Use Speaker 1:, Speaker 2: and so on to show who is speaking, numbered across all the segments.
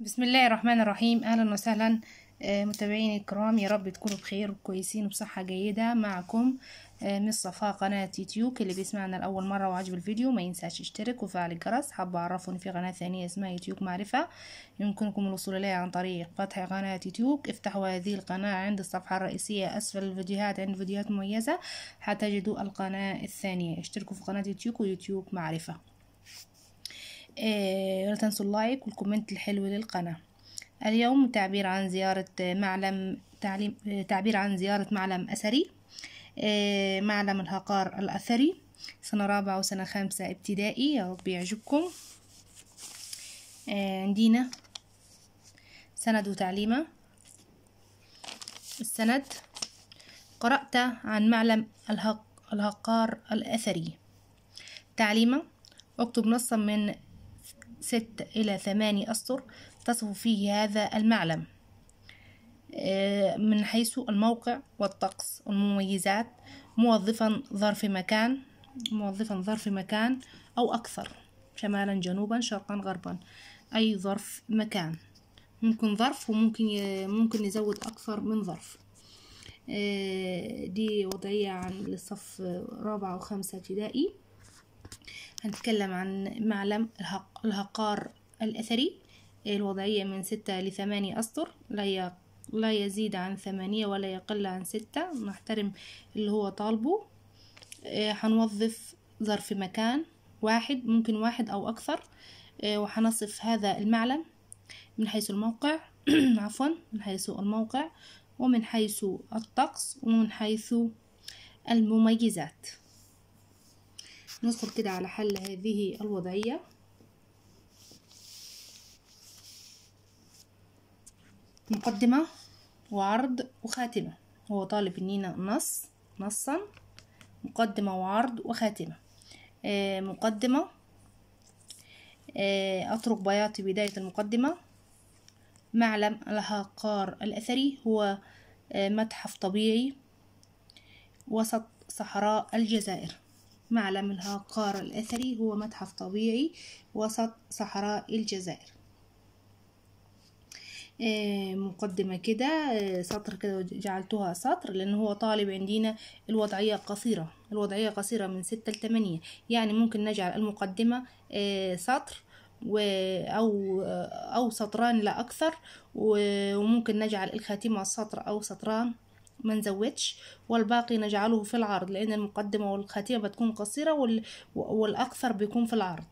Speaker 1: بسم الله الرحمن الرحيم اهلا وسهلا آه، متابعيني الكرام يا رب تكونوا بخير وكويسين وبصحة جيدة معكم آه، من صفاء قناة يوتيوب اللي بيسمعنا لأول مرة وعجب الفيديو ما ينساش يشترك وفعل الجرس حابة أعرفه إن في قناة ثانية اسمها يوتيوب معرفة يمكنكم الوصول إليها عن طريق فتح قناة يوتيوب افتحوا هذه القناة عند الصفحة الرئيسية أسفل الفيديوهات عند فيديوهات مميزة حتجدوا القناة الثانية اشتركوا في قناة يوتيوب ويوتيوب معرفة آه، لا تنسوا اللايك والكومنت الحلو للقناة اليوم تعبير عن زيارة آه، معلم تعليم آه، تعبير عن زيارة معلم أثري معلم الهقار الأثري سنة رابعة وسنة خامسة ابتدائي يا رب يعجبكم عندنا سند وتعليمة السند قرأت عن معلم الهقار الأثري تعليمة اكتب نصا من ست إلى ثماني أسطر تصف فيه هذا المعلم آه، من حيث الموقع والطقس والمميزات موظفا ظرف مكان موظفا ظرف مكان أو أكثر شمالا جنوبا شرقا غربا أي ظرف مكان ممكن ظرف وممكن ممكن نزود أكثر من ظرف آه، دي وضعية عن للصف رابعة وخمسة ابتدائي هنتكلم عن معلم الهقار الأثري الوضعية من ستة لثمانية أسطر لا لا يزيد عن ثمانية ولا يقل عن ستة نحترم اللي هو طالبه هنوظف آه، ظرف مكان واحد ممكن واحد أو أكثر آه، وهنصف هذا المعلم من حيث الموقع عفوا من حيث الموقع ومن حيث الطقس ومن حيث المميزات ندخل كده على حل هذه الوضعية مقدمة وعرض وخاتمة هو طالب مننا نص نصا مقدمة وعرض وخاتمة آه مقدمة آه أترك بياض بداية المقدمة معلم الهقار الأثري هو آه متحف طبيعي وسط صحراء الجزائر معلم قارة الأثري هو متحف طبيعي وسط صحراء الجزائر آه، مقدمة كده آه، سطر كده جعلتها سطر لأن هو طالب عندنا الوضعية قصيرة الوضعية قصيرة من ستة لتمانية يعني ممكن نجعل المقدمة آه، سطر و أو أو سطران لا أكثر وممكن نجعل الخاتمة سطر أو سطران ما نزودش والباقي نجعله في العرض لان المقدمة والخاتمة بتكون قصيرة وال... والاكثر بيكون في العرض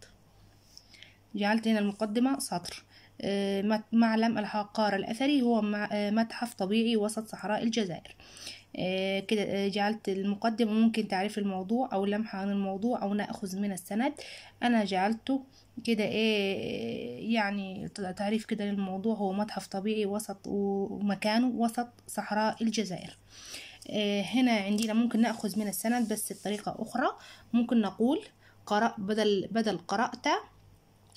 Speaker 1: جعلت هنا المقدمة سطر آه، معلم الحقار الأثري هو آه، متحف طبيعي وسط صحراء الجزائر آه، كده آه، جعلت المقدمة ممكن تعريف الموضوع أو لمحة عن الموضوع أو نأخذ من السند أنا جعلته كده ايه يعني تعريف كده للموضوع هو متحف طبيعي وسط ومكانه وسط صحراء الجزائر هنا عندنا ممكن نأخذ من السند بس بطريقة أخرى ممكن نقول قرأ بدل بدل قرأت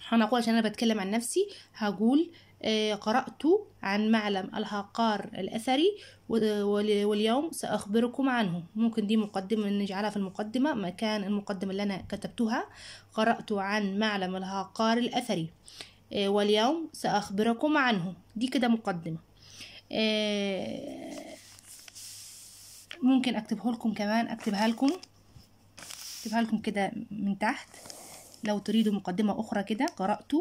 Speaker 1: هنقول عشان أنا بتكلم عن نفسي هقول آه، قرأت عن معلم الهقار الأثري واليوم سأخبركم عنه ممكن دي مقدمة نجعلها في المقدمة مكان المقدمة اللي أنا كتبتها قرأت عن معلم الهقار الأثري آه، واليوم سأخبركم عنه دي كده مقدمة آه، ممكن أكتبه لكم كمان أكتبها لكم أكتبها لكم كده من تحت لو تريدوا مقدمة أخرى كده قرأت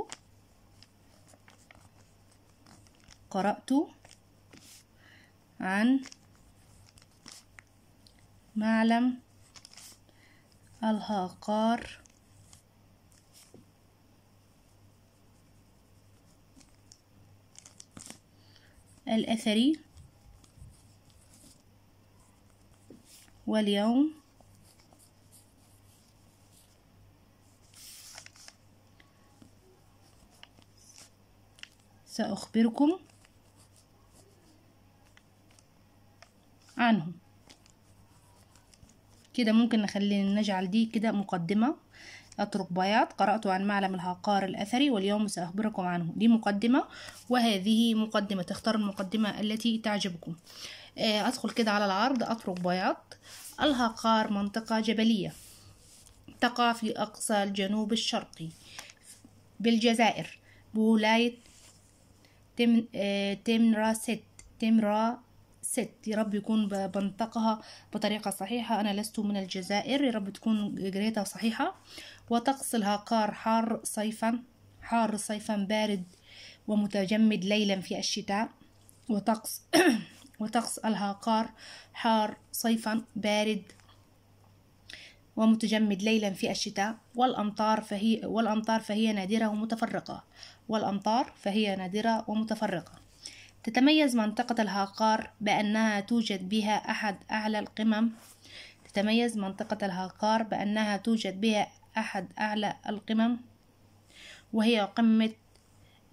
Speaker 1: قرأت عن معلم الهاقار الأثري واليوم سأخبركم عنهم كده ممكن نخلي نجعل دي كده مقدمة أترك بياض قرأت عن معلم الهقار الأثري واليوم سأخبركم عنه دي مقدمة وهذه مقدمة تختار المقدمة التي تعجبكم آه، أدخل كده على العرض أترك بياض الهقار منطقة جبلية تقع في أقصى الجنوب الشرقي بالجزائر بولاية تمراست آه، تمرا ست يا رب يكون بنطقها بطريقة صحيحة أنا لست من الجزائر يا رب تكون قريتها صحيحة وتقصلها قار حار صيفا حار صيفا بارد ومتجمد ليلا في الشتاء وطقس وطقس الهاقار حار صيفا بارد ومتجمد ليلا في الشتاء والأمطار فهي والأمطار فهي نادرة ومتفرقة والأمطار فهي نادرة ومتفرقة تتميز منطقة الهاقار بأنها توجد بها أحد أعلى القمم تتميز منطقة الهاقار بأنها توجد بها أحد أعلى القمم وهي قمة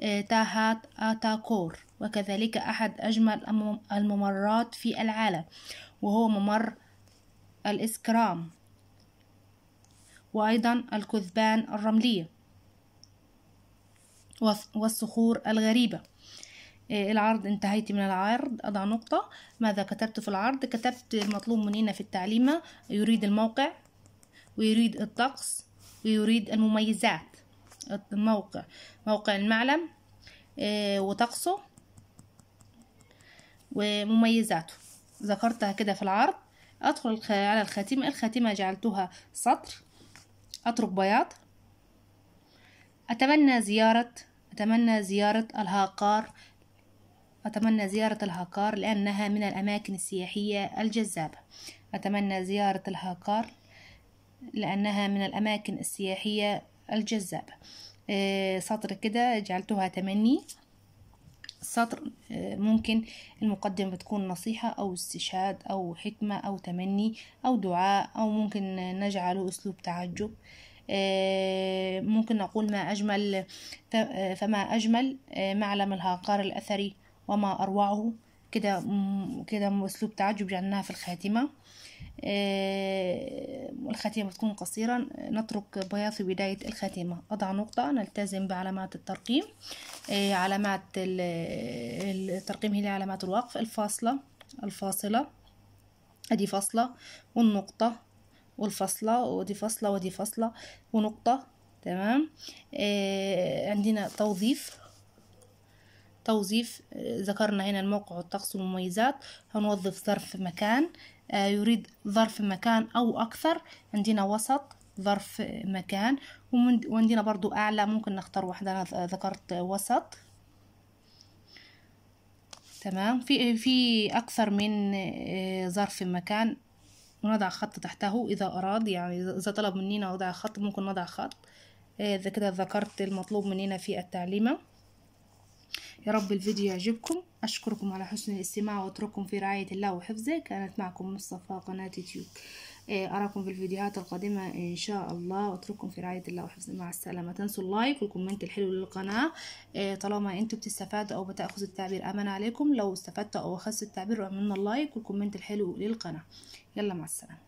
Speaker 1: آه، تاهات آتاكور وكذلك أحد أجمل الممرات في العالم وهو ممر الإسكرام وأيضا الكثبان الرملية والصخور الغريبة إيه، العرض انتهيت من العرض أضع نقطة ماذا كتبت في العرض كتبت المطلوب منينا في التعليمة يريد الموقع ويريد الطقس ويريد المميزات الموقع موقع المعلم إيه، وطقسه ومميزاته ذكرتها كده في العرض أدخل على الخاتمة الخاتمة جعلتها سطر أترك بياض أتمنى زيارة أتمنى زيارة الهاقار أتمنى زيارة الهاكار لأنها من الأماكن السياحية الجذابة أتمنى زيارة الهاكار لأنها من الأماكن السياحية الجذابة آه، سطر كده جعلتها تمني سطر آه، ممكن المقدمة بتكون نصيحة أو استشهاد أو حكمة أو تمني أو دعاء أو ممكن نجعله أسلوب تعجب آه، ممكن نقول ما أجمل فما أجمل معلم الهاقار الأثري وما أروعه كده كده أسلوب تعجب جعلناها في الخاتمة آه، الخاتمة تكون قصيرة نترك بياض في بداية الخاتمة أضع نقطة نلتزم بعلامات الترقيم آه، علامات الترقيم هي علامات الوقف الفاصلة الفاصلة هذه فاصلة والنقطة والفصلة ودي فصلة ودي فصلة ونقطة تمام آه، عندنا توظيف توظيف آه، ذكرنا هنا الموقع والطقس والمميزات هنوظف ظرف مكان آه، يريد ظرف مكان أو أكثر عندنا وسط ظرف مكان وعندنا برضو أعلى ممكن نختار واحدة أنا ذكرت وسط تمام في في أكثر من آه، ظرف مكان ونضع خط تحته إذا أراد يعني إذا طلب مننا وضع خط ممكن نضع خط إذا كده ذكرت المطلوب مننا في التعليمة يا رب الفيديو يعجبكم أشكركم على حسن الاستماع وأترككم في رعاية الله وحفظه كانت معكم مصطفى قناة يوتيوب إيه، أراكم في الفيديوهات القادمة إن شاء الله وأترككم في رعاية الله وحفظه مع السلامة تنسوا اللايك والكومنت الحلو للقناة إيه، طالما أنتم بتستفادوا أو بتأخذوا التعبير أمان عليكم لو استفدتوا أو أخذتوا التعبير أمنا اللايك والكومنت الحلو للقناة يلا مع السلامة